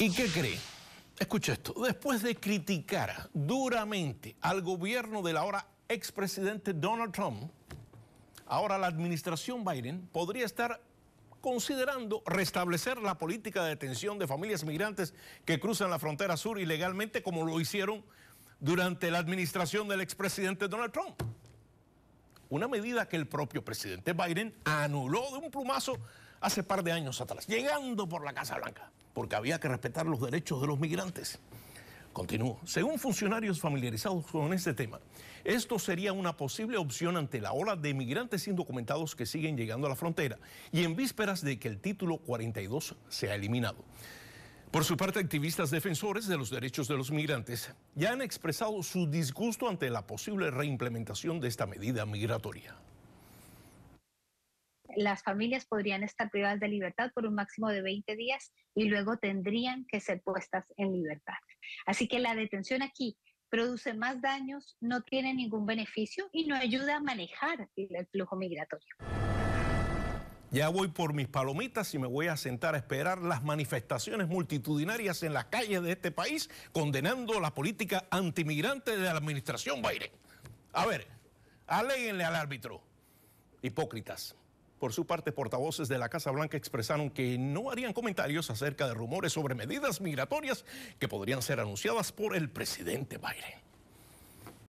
¿Y qué cree? Escucha esto, después de criticar duramente al gobierno del ahora expresidente Donald Trump, ahora la administración Biden podría estar considerando restablecer la política de detención de familias migrantes que cruzan la frontera sur ilegalmente como lo hicieron durante la administración del expresidente Donald Trump. Una medida que el propio presidente Biden anuló de un plumazo hace par de años atrás, llegando por la Casa Blanca, porque había que respetar los derechos de los migrantes. Continúo. Según funcionarios familiarizados con este tema, esto sería una posible opción ante la ola de migrantes indocumentados que siguen llegando a la frontera y en vísperas de que el título 42 sea eliminado. Por su parte, activistas defensores de los derechos de los migrantes ya han expresado su disgusto ante la posible reimplementación de esta medida migratoria las familias podrían estar privadas de libertad por un máximo de 20 días y luego tendrían que ser puestas en libertad. Así que la detención aquí produce más daños, no tiene ningún beneficio y no ayuda a manejar el flujo migratorio. Ya voy por mis palomitas y me voy a sentar a esperar las manifestaciones multitudinarias en las calles de este país condenando la política antimigrante de la administración Biden. A ver, aléguenle al árbitro, hipócritas. Por su parte, portavoces de la Casa Blanca expresaron que no harían comentarios acerca de rumores sobre medidas migratorias que podrían ser anunciadas por el presidente Biden.